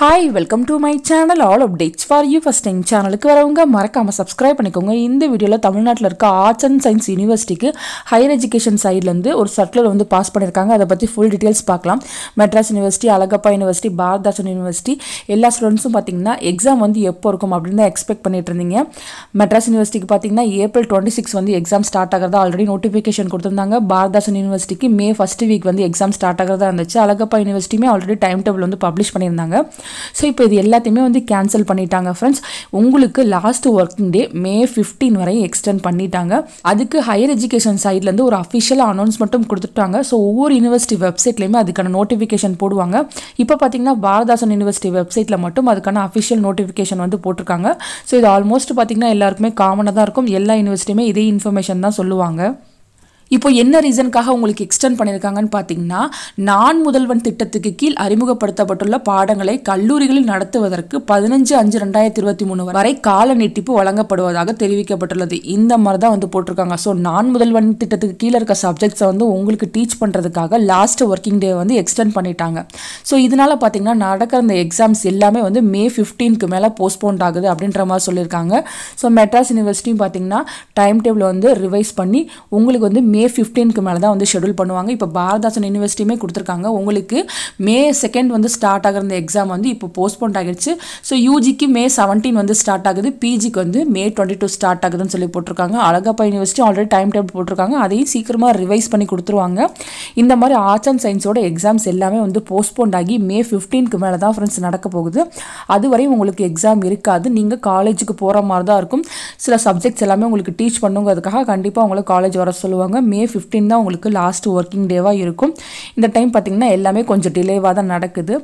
hi welcome to my channel all updates for you first time சேனலுக்கு வரவங்க மறக்காமல் subscribe பண்ணிக்கோங்க இந்த வீடியோவில் தமிழ்நாட்டில் இருக்க ஆர்ட்ஸ் அண்ட் சயின்ஸ் யூனிவர்சிட்டிக்கு ஹையர் எஜுகேஷன் சைட்லேருந்து ஒரு சர்க்குலர் வந்து பாஸ் பண்ணியிருக்காங்க அதை பற்றி ஃபுல் டீட்டெயில்ஸ் பார்க்கலாம் Madras university Alagappa university Bharathidasan university எல்லா ஸ்டூடெண்ட்ஸும் பார்த்தீங்கன்னா எக்ஸாம் வந்து எப்போ இருக்கும் அப்படின்னு தான் எக்ஸ்பெக்ட் பண்ணிட்டு இருந்தீங்க மெட்ராஸ் யூனிவர்சிட்டிக்கு பார்த்தீங்கன்னா ஏப்ரல் டுவெண்ட்டி சிக்ஸ் வந்து எக்ஸாம் ஸ்டார்ட் ஆகிறதா ஆல்ரெடி நோட்டிஃபிகேஷன் கொடுத்துருந்தாங்க பாரதாசன் யூனிவர்சிட்டிக்கு மே ஃபஸ்ட் வீக் வந்து எக்ஸாம் ஸ்டார்ட் ஆகிறதா இருந்துச்சு அழகப்பா யூனிவர்சிட்டியுமே ஆல்ரெடி டைம் டேபிள் வந்து பப்ளிஷ் பண்ணியிருந்தாங்க ஸோ இப்போ இது எல்லாத்தையுமே வந்து கேன்சல் பண்ணிட்டாங்க ஃப்ரெண்ட்ஸ் உங்களுக்கு last working day May fifteen வரையும் எக்ஸ்டெண்ட் பண்ணிட்டாங்க அதுக்கு ஹையர் எஜுகேஷன் சைட்லேருந்து ஒரு அஃபிஷியலாக அனௌன்ஸ் மட்டும் கொடுத்துட்டாங்க ஸோ ஒவ்வொரு யூனிவர்சிட்டி வெப்சைட்லேயுமே அதுக்கான நோட்டிஃபிகேஷன் போடுவாங்க இப்போ பார்த்தீங்கன்னா பாரதாசன் யூனிவர்சிட்டி வெப்சைட்டில் மட்டும் அதுக்கான அஃபிஷியல் நோட்டிஃபிகேஷன் வந்து போட்டிருக்காங்க ஸோ இது ஆல்மோஸ்ட் பார்த்தீங்கன்னா எல்லாருக்குமே காமனாக தான் இருக்கும் எல்லா யூனிவர்சிட்டியுமே இதே இன்ஃபர்மேஷன் தான் சொல்லுவாங்க இப்போ என்ன ரீசனுக்காக உங்களுக்கு எக்ஸ்டெண்ட் பண்ணியிருக்காங்கன்னு பார்த்தீங்கன்னா நான் முதல்வன் திட்டத்துக்கு கீழ் அறிமுகப்படுத்தப்பட்டுள்ள பாடங்களை கல்லூரிகளில் நடத்துவதற்கு பதினஞ்சு அஞ்சு ரெண்டாயிரத்தி இருபத்தி மூணு வரை கால நீட்டிப்பு வழங்கப்படுவதாக தெரிவிக்கப்பட்டுள்ளது இந்த மாதிரி தான் வந்து போட்டிருக்காங்க ஸோ நான் முதல்வன் திட்டத்துக்கு கீழே இருக்க சப்ஜெக்ட்ஸை வந்து உங்களுக்கு டீச் பண்ணுறதுக்காக லாஸ்ட் ஒர்க்கிங் டே வந்து எக்ஸ்டெண்ட் பண்ணிட்டாங்க ஸோ இதனால் பார்த்தீங்கன்னா நடக்கிற இந்த எக்ஸாம்ஸ் எல்லாமே வந்து மே ஃபிஃப்டீனுக்கு மேலே போஸ்ட்போன் ஆகுது அப்படின்ற மாதிரி சொல்லியிருக்காங்க ஸோ மெட்ராஸ் யூனிவர்சிட்டியும் பார்த்தீங்கன்னா டைம் டேபிள் வந்து ரிவைஸ் பண்ணி உங்களுக்கு வந்து மே ஃபிஃப்டீனுக்கு மேலே தான் வந்து ஷெடியூல் பண்ணுவாங்க இப்போ பாரதாசன் யூனிவர்சிட்டியுமே கொடுத்துருக்காங்க உங்களுக்கு மே செகண்ட் வந்து ஸ்டார்ட் ஆகிற இந்த எக்ஸாம் வந்து இப்போ போஸ்ட்போன் ஆகிடுச்சு ஸோ யூஜிக்கு மே செவன்டீன் வந்து ஸ்டார்ட் ஆகுது பிஜிக்கு வந்து மே டுவெண்ட்டி டூ ஸ்டார்ட் ஆகுதுன்னு சொல்லி போட்டிருக்காங்க Alagappa university already time table போட்டிருக்காங்க அதையும் சீக்கிரமாக ரிவைஸ் பண்ணி கொடுத்துருவாங்க இந்த மாதிரி ஆர்ட்ஸ் அண்ட் சயின்ஸோட எக்ஸாம்ஸ் எல்லாமே வந்து போஸ்ட்போன் ஆகி மே ஃபிஃப்டீனுக்கு மேலே தான் ஃப்ரெண்ட்ஸ் நடக்க போகுது அதுவரையும் உங்களுக்கு எக்ஸாம் இருக்காது நீங்கள் காலேஜுக்கு போகிற மாதிரி தான் இருக்கும் சில சப்ஜெக்ட்ஸ் எல்லாமே உங்களுக்கு டீச் பண்ணுங்கிறதுக்காக கண்டிப்பாக உங்களை காலேஜ் வர சொல்லுவாங்க மே ஃபிஃப்டீன் தான் உங்களுக்கு லாஸ்ட் ஒர்க்கிங் டேவாக இருக்கும் இந்த டைம் பார்த்திங்கன்னா எல்லாமே கொஞ்சம் டிலேவாக தான் நடக்குது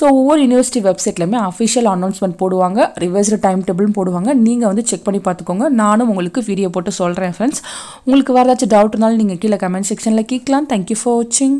ஸோ ஒவ்வொரு யூனிவர்சிட்டி வெப்சைட்லையுமே அஃபிஷியல் அனௌன்ஸ்மெண்ட் போடுவாங்க ரிவர்ஸ்டு டைம் டேபிள்னு போடுவாங்க நீங்கள் வந்து செக் பண்ணி பார்த்துக்கோங்க நானும் உங்களுக்கு வீடியோ போட்டு சொல்கிறேன் ஃப்ரெண்ட்ஸ் உங்களுக்கு வேறு ஏதாச்சும் டவுட் இருந்தாலும் நீங்கள் கீழே கமெண்ட் செக்ஷனில் கேட்கலாம் தேங்க்யூ ஃபார் வாட்சிங்